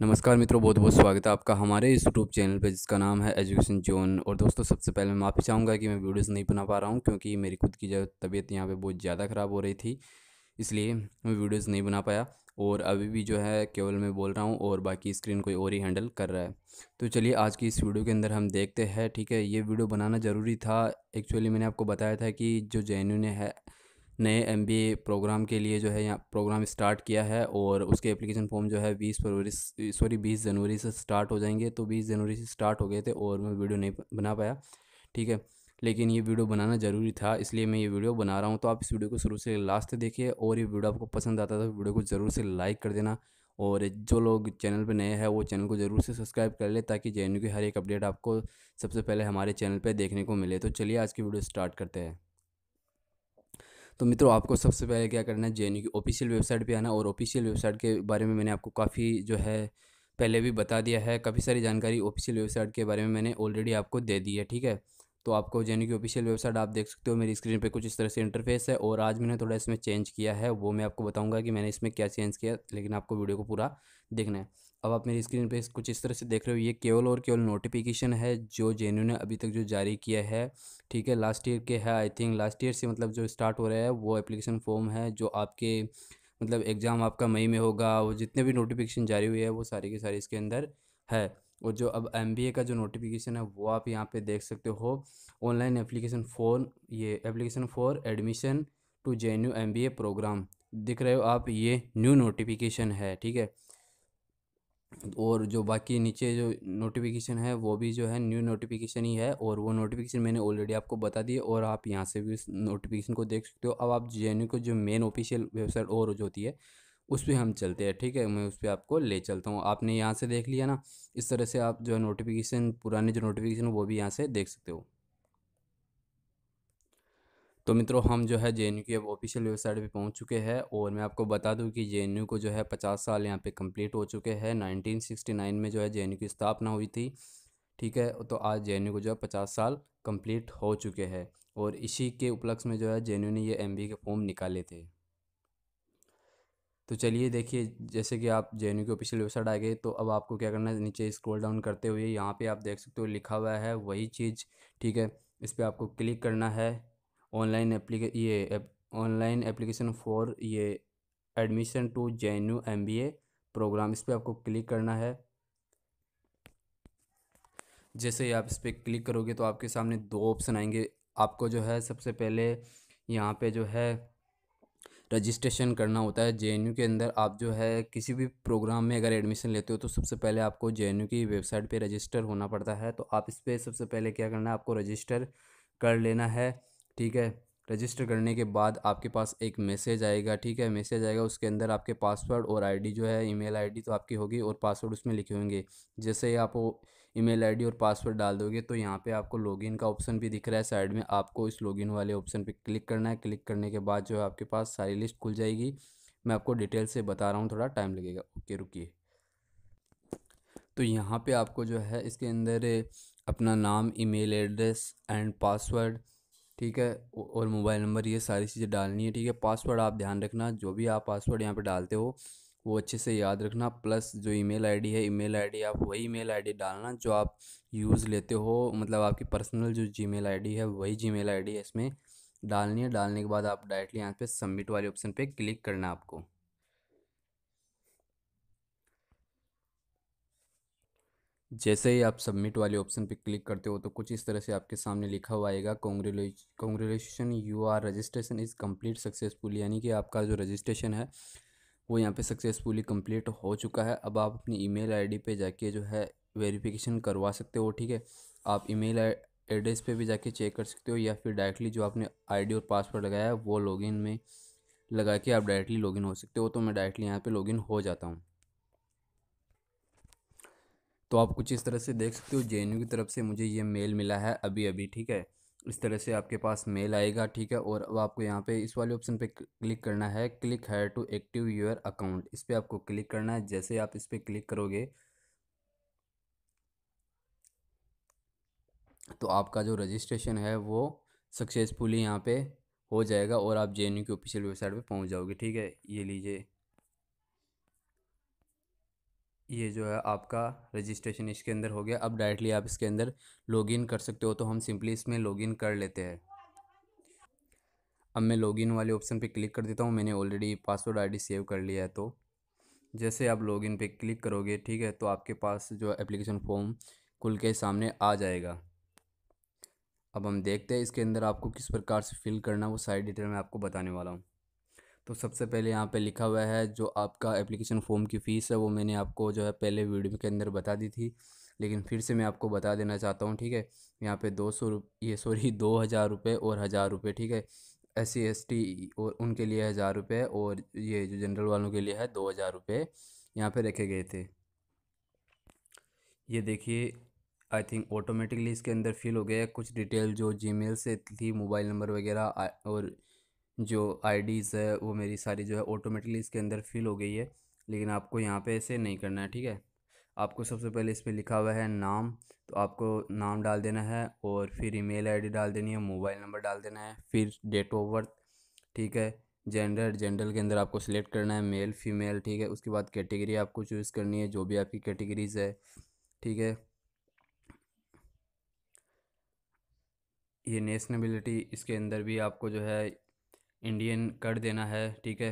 नमस्कार मित्रों बहुत बहुत स्वागत है आपका हमारे इस यूट्यूब चैनल पे जिसका नाम है एजुकेशन जोन और दोस्तों सबसे पहले मैं माफ़ी चाहूँगा कि मैं वीडियोस नहीं बना पा रहा हूँ क्योंकि मेरी खुद की जो तबीयत यहाँ पे बहुत ज़्यादा ख़राब हो रही थी इसलिए मैं वीडियोस नहीं बना पाया और अभी भी जो है केवल मैं बोल रहा हूँ और बाकी स्क्रीन कोई और ही हैंडल कर रहा है तो चलिए आज की इस वीडियो के अंदर हम देखते हैं ठीक है ये वीडियो बनाना ज़रूरी था एक्चुअली मैंने आपको बताया था कि जो जे है नए एम प्रोग्राम के लिए जो है यहाँ प्रोग्राम स्टार्ट किया है और उसके एप्लीकेशन फॉर्म जो है बीस फरवरी सॉरी बीस जनवरी से स्टार्ट हो जाएंगे तो बीस जनवरी से स्टार्ट हो गए थे और मैं वीडियो नहीं बना पाया ठीक है लेकिन ये वीडियो बनाना ज़रूरी था इसलिए मैं ये वीडियो बना रहा हूँ तो आप इस वीडियो को शुरू से लास्ट देखिए और ये वीडियो आपको पसंद आता था वीडियो तो को ज़रूर से लाइक कर देना और जो लोग चैनल पर नए हैं वो चैनल को ज़रूर से सब्सक्राइब कर ले ताकि जे की हर एक अपडेट आपको सबसे पहले हमारे चैनल पर देखने को मिले तो चलिए आज की वीडियो स्टार्ट करते हैं तो मित्रों आपको सबसे पहले क्या करना है जे की ऑफिशियल वेबसाइट पे आना और ऑफिशियल वेबसाइट के बारे में मैंने आपको काफ़ी जो है पहले भी बता दिया है काफ़ी सारी जानकारी ऑफिशियल वेबसाइट के बारे में मैंने ऑलरेडी आपको दे दी है ठीक है तो आपको जे की ऑफिशियल वेबसाइट आप देख सकते हो मेरी स्क्रीन पर कुछ इस तरह से इंटरफेस है और आज मैंने थोड़ा इसमें चेंज किया है वो मैं आपको बताऊँगा कि मैंने इसमें क्या चेंज किया लेकिन आपको वीडियो को पूरा देखना है अब आप मेरी स्क्रीन पे कुछ इस तरह से देख रहे हो ये केवल और केवल नोटिफिकेशन है जो जे ने अभी तक जो जारी किया है ठीक है लास्ट ईयर के है आई थिंक लास्ट ईयर से मतलब जो स्टार्ट हो रहा है वो एप्लीकेशन फॉर्म है जो आपके मतलब एग्ज़ाम आपका मई में होगा वो जितने भी नोटिफिकेशन जारी हुए हैं वो सारी के सारी इसके अंदर है और जो अब एम का जो नोटिफिकेशन है वो आप यहाँ पर देख सकते हो ऑनलाइन एप्लीकेशन फॉर ये application for admission to J N U M B A programme दिख रहे हो आप ये न्यू नोटिफिकेशन है ठीक है और जो बाकी नीचे जो नोटिफिकेशन है वो भी जो है न्यू नोटिफिकेशन ही है और वो नोटिफिकेशन मैंने ऑलरेडी आपको बता दी और आप यहाँ से भी उस नोटिफिकेशन को देख सकते हो अब आप जे को जो मेन ऑफिशियल वेबसाइट और जो होती है उस पर हम चलते हैं ठीक है मैं उस पर आपको ले चलता हूँ आपने यहाँ से देख लिया ना इस तरह से आप जो है नोटिफिकेशन पुराने जो नोटिफिकेशन वो भी यहाँ से देख सकते हो तो मित्रों हम जो है जे की अब ऑफिशियल वेबसाइट पे पहुंच चुके हैं और मैं आपको बता दूं कि जे को जो है 50 साल यहाँ पे कंप्लीट हो चुके हैं 1969 में जो है जे की स्थापना हुई थी ठीक है तो आज जे को जो है पचास साल कंप्लीट हो चुके हैं और इसी के उपलक्ष्य में जो है जे ने ये एम के फॉर्म निकाले थे तो चलिए देखिए जैसे कि आप जे की ऑफिशियल वेबसाइट आ गए तो अब आपको क्या करना है नीचे स्क्रोल डाउन करते हुए यहाँ पर आप देख सकते हो लिखा हुआ है वही चीज़ ठीक है इस पर आपको क्लिक करना है ऑनलाइन एप्लीके ये ऑनलाइन एप्लीकेशन फॉर ये admission to J N U M B A programme इस पर आपको क्लिक करना है जैसे ही आप इस पर क्लिक करोगे तो आपके सामने दो ऑप्शन आएंगे आपको जो है सबसे पहले यहाँ पे जो है रजिस्ट्रेशन करना होता है जे के अंदर आप जो है किसी भी प्रोग्राम में अगर एडमिशन लेते हो तो सबसे पहले आपको जे की वेबसाइट पे रजिस्टर होना पड़ता है तो आप इस पर सबसे पहले क्या करना है आपको रजिस्टर कर लेना है ठीक है रजिस्टर करने के बाद आपके पास एक मैसेज आएगा ठीक है मैसेज आएगा उसके अंदर आपके पासवर्ड और आईडी जो है ईमेल आईडी तो आपकी होगी और पासवर्ड उसमें लिखे होंगे जैसे आप ईमेल आईडी और पासवर्ड डाल दोगे तो यहाँ पे आपको लॉगिन का ऑप्शन भी दिख रहा है साइड में आपको इस लॉगिन वाले ऑप्शन पर क्लिक करना है क्लिक करने के बाद जो है आपके पास सारी लिस्ट खुल जाएगी मैं आपको डिटेल से बता रहा हूँ थोड़ा टाइम लगेगा ओके रुकी तो यहाँ पर आपको जो है इसके अंदर अपना नाम ई एड्रेस एंड पासवर्ड ठीक है और मोबाइल नंबर ये सारी चीज़ें डालनी है ठीक है पासवर्ड आप ध्यान रखना जो भी आप पासवर्ड यहाँ पे डालते हो वो अच्छे से याद रखना प्लस जो ईमेल आईडी है ईमेल आईडी आप वही ईमेल आईडी डालना जो आप यूज़ लेते हो मतलब आपकी पर्सनल जो जी मेल है वही जी मेल इसमें डालनी है डालने के बाद आप डायरेक्टली यहाँ पर सबमिट वाले ऑप्शन पर क्लिक करना आपको जैसे ही आप सबमिट वाले ऑप्शन पर क्लिक करते हो तो कुछ इस तरह से आपके सामने लिखा हुआ आएगा congratulation you are registration is complete successful यानी कि आपका जो रजिस्ट्रेशन है वो यहाँ पे सक्सेसफुली कम्प्लीट हो चुका है अब आप अपनी ईमेल आईडी पे जाके जो है वेरिफिकेशन करवा सकते हो ठीक है आप ईमेल एड्रेस पे भी जाके चेक कर सकते हो या फिर डायरेक्टली जो आपने आईडी और पासवर्ड लगाया है वो लॉगिन में लगा के आप डायरेक्टली लॉगिन हो सकते हो तो मैं डायरेक्टली यहाँ पे लॉगिन हो जाता हूँ तो आप कुछ इस तरह से देख सकते हो जे की तरफ से मुझे ये मेल मिला है अभी अभी ठीक है इस तरह से आपके पास मेल आएगा ठीक है और अब आपको यहाँ पे इस वाले ऑप्शन पे क्लिक करना है क्लिक है टू एक्टिव योर अकाउंट इस पर आपको क्लिक करना है जैसे आप इस पर क्लिक करोगे तो आपका जो रजिस्ट्रेशन है वो सक्सेसफुली यहाँ पे हो जाएगा और आप जे के ऑफिशियल वेबसाइट पे पहुँच जाओगे ठीक है ये लीजिए ये जो है आपका रजिस्ट्रेशन इसके अंदर हो गया अब डायरेक्टली आप इसके अंदर लॉगिन कर सकते हो तो हम सिंपली इसमें लॉगिन कर लेते हैं अब मैं लॉगिन वाले ऑप्शन पे क्लिक कर देता हूँ मैंने ऑलरेडी पासवर्ड आईडी सेव कर लिया है तो जैसे आप लॉगिन पे क्लिक करोगे ठीक है तो आपके पास जो एप्लीकेशन फॉर्म खुल के सामने आ जाएगा अब हम देखते हैं इसके अंदर आपको किस प्रकार से फिल करना वो सारी डिटेल मैं आपको बताने वाला हूँ तो सबसे पहले यहाँ पे लिखा हुआ है जो आपका एप्लीकेशन फ़ॉर्म की फ़ीस है वो मैंने आपको जो है पहले वीडियो के अंदर बता दी थी लेकिन फिर से मैं आपको बता देना चाहता हूँ ठीक है यहाँ पे दो सौ ये सॉरी दो हज़ार रुपये और हज़ार रुपये ठीक है एस सी एस टी और उनके लिए हज़ार रुपये और ये जो जनरल वालों के लिए है दो हज़ार रुपये यहाँ पर रखे गए थे ये देखिए आई थिंक ऑटोमेटिकली इसके अंदर फिल हो गया कुछ डिटेल जो जी से थी मोबाइल नंबर वगैरह और जो आईडीज़ है वो मेरी सारी जो है ऑटोमेटिकली इसके अंदर फिल हो गई है लेकिन आपको यहाँ पे ऐसे नहीं करना है ठीक है आपको सबसे पहले इस पर लिखा हुआ है नाम तो आपको नाम डाल देना है और फिर ईमेल आईडी डाल देनी है मोबाइल नंबर डाल देना है फिर डेट ऑफ बर्थ ठीक है जेंडर जेंडर के अंदर आपको सिलेक्ट करना है मेल फीमेल ठीक है उसके बाद कैटेगरी आपको चूज़ करनी है जो भी आपकी कैटेगरीज है ठीक है ये नेशनबिलिटी इसके अंदर भी आपको जो है इंडियन कर देना है ठीक है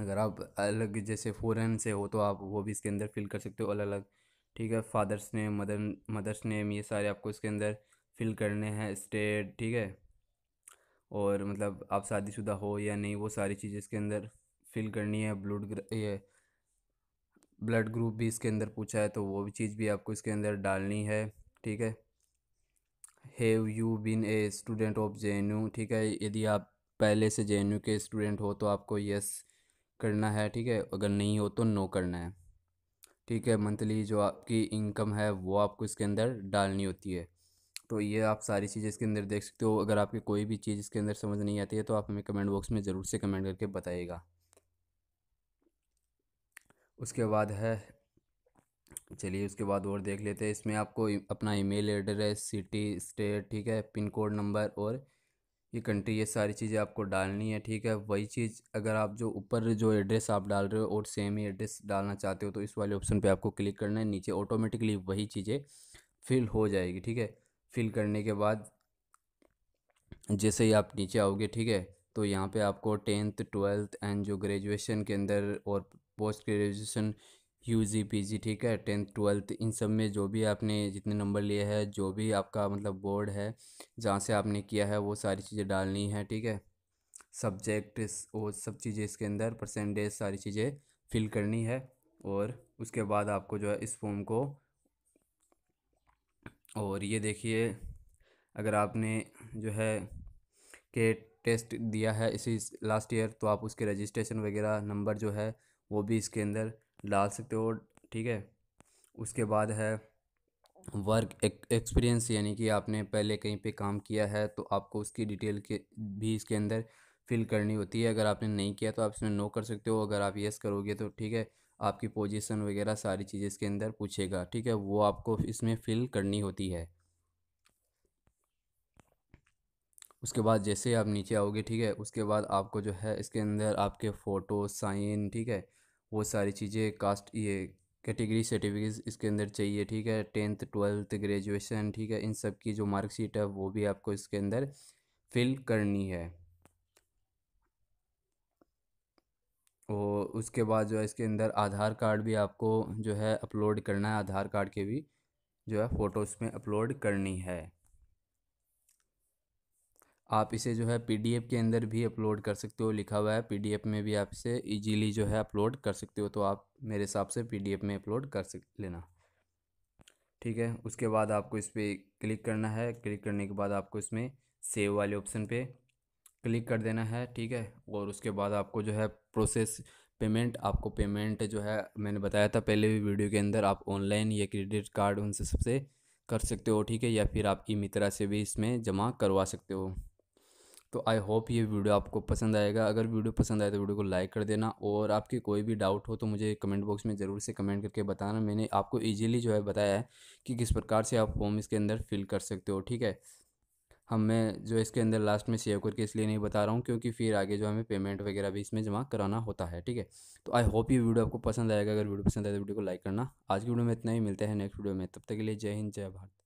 अगर आप अलग जैसे फ़ॉरन से हो तो आप वो भी इसके अंदर फिल कर सकते हो अलग अलग ठीक है father's name mother mother's name ये सारे आपको इसके अंदर फिल करने हैं स्टेट ठीक है और मतलब आप शादीशुदा हो या नहीं वो सारी चीज़ें इसके अंदर फिल करनी है ब्लड ये ब्लड ग्रुप भी इसके अंदर पूछा है तो वो भी चीज़ भी आपको इसके अंदर डालनी है ठीक है have you been a student of J ठीक है यदि आप पहले से जे के स्टूडेंट हो तो आपको यस करना है ठीक है अगर नहीं हो तो नो करना है ठीक है मंथली जो आपकी इनकम है वो आपको इसके अंदर डालनी होती है तो ये आप सारी चीज़ें इसके अंदर देख सकते हो अगर आपकी कोई भी चीज़ इसके अंदर समझ नहीं आती है तो आप हमें कमेंट बॉक्स में ज़रूर से कमेंट करके बताइएगा उसके बाद है चलिए उसके बाद और देख लेते हैं इसमें आपको अपना ईमेल एड्रेस सिटी स्टेट ठीक है पिन कोड नंबर और ये कंट्री ये सारी चीज़ें आपको डालनी है ठीक है वही चीज़ अगर आप जो ऊपर जो एड्रेस आप डाल रहे हो और सेम ही एड्रेस डालना चाहते हो तो इस वाले ऑप्शन पे आपको क्लिक करना है नीचे ऑटोमेटिकली वही चीज़ें फिल हो जाएगी ठीक है फिल करने के बाद जैसे ही आप नीचे आओगे ठीक है तो यहाँ पे आपको टेंथ ट्वेल्थ एंड जो ग्रेजुएशन के अंदर और post graduation U G P G ठीक है टेंथ ट्वेल्थ इन सब में जो भी आपने जितने नंबर लिए हैं जो भी आपका मतलब बोर्ड है जहाँ से आपने किया है वो सारी चीज़ें डालनी है ठीक है सब्जेक्ट वो सब चीज़ें इसके अंदर परसेंटेज सारी चीज़ें फिल करनी है और उसके बाद आपको जो है इस फॉर्म को और ये देखिए अगर आपने जो है के टेस्ट दिया है इसी लास्ट ईयर तो आप उसके रजिस्ट्रेशन वगैरह नंबर जो है वो भी इसके अंदर डाल सकते हो ठीक है उसके बाद है वर्क एक्सपीरियंस यानी कि आपने पहले कहीं पे काम किया है तो आपको उसकी डिटेल के भी इसके अंदर फिल करनी होती है अगर आपने नहीं किया तो आप इसमें नो कर सकते हो अगर आप येस करोगे तो ठीक है आपकी पोजीशन वगैरह सारी चीज़ें इसके अंदर पूछेगा ठीक है वो आपको इसमें फिल करनी होती है उसके बाद जैसे आप नीचे आओगे ठीक है उसके बाद आपको जो है इसके अंदर आपके फ़ोटो साइन ठीक है वो सारी चीज़ें कास्ट ये कैटेगरी सर्टिफिकेट्स इसके अंदर चाहिए ठीक है टेंथ ट्वेल्थ ग्रेजुएशन ठीक है इन सब की जो मार्कशीट है वो भी आपको इसके अंदर फिल करनी है और उसके बाद जो है इसके अंदर आधार कार्ड भी आपको जो है अपलोड करना है आधार कार्ड के भी जो है फ़ोटोज़ में अपलोड करनी है आप इसे जो है पी के अंदर भी अपलोड कर सकते हो लिखा हुआ है पी में भी आप इसे ईजीली जो है अपलोड कर सकते हो तो आप मेरे हिसाब से पी में अपलोड कर सक लेना ठीक है उसके बाद आपको इस पर क्लिक करना है क्लिक करने के बाद आपको इसमें सेव वाले ऑप्शन पे क्लिक कर देना है ठीक है और उसके बाद आपको जो है प्रोसेस पेमेंट आपको पेमेंट जो है मैंने बताया था पहले भी वीडियो के अंदर आप ऑनलाइन या क्रेडिट कार्ड उनसे सबसे कर सकते हो ठीक है या फिर आप ई मित्रा से भी इसमें जमा करवा सकते हो तो आई होप ये वीडियो आपको पसंद आएगा अगर वीडियो पसंद आए तो वीडियो को लाइक कर देना और आपके कोई भी डाउट हो तो मुझे कमेंट बॉक्स में ज़रूर से कमेंट करके बताना मैंने आपको इजीली जो है बताया है कि किस प्रकार से आप फॉर्म इसके अंदर फिल कर सकते हो ठीक है हम मैं जो इसके अंदर लास्ट में सेव करके इसलिए नहीं बता रहा हूँ क्योंकि फिर आगे जो हमें पेमेंट वगैरह भी इसमें जमा कराना होता है ठीक है तो आई होप ये वीडियो आपको पसंद आएगा अगर वीडियो पसंद आए तो वीडियो को लाइक करना आज की वीडियो में इतना ही मिलता है नेक्स्ट वीडियो में तब तक के लिए जय हिंद जय भारत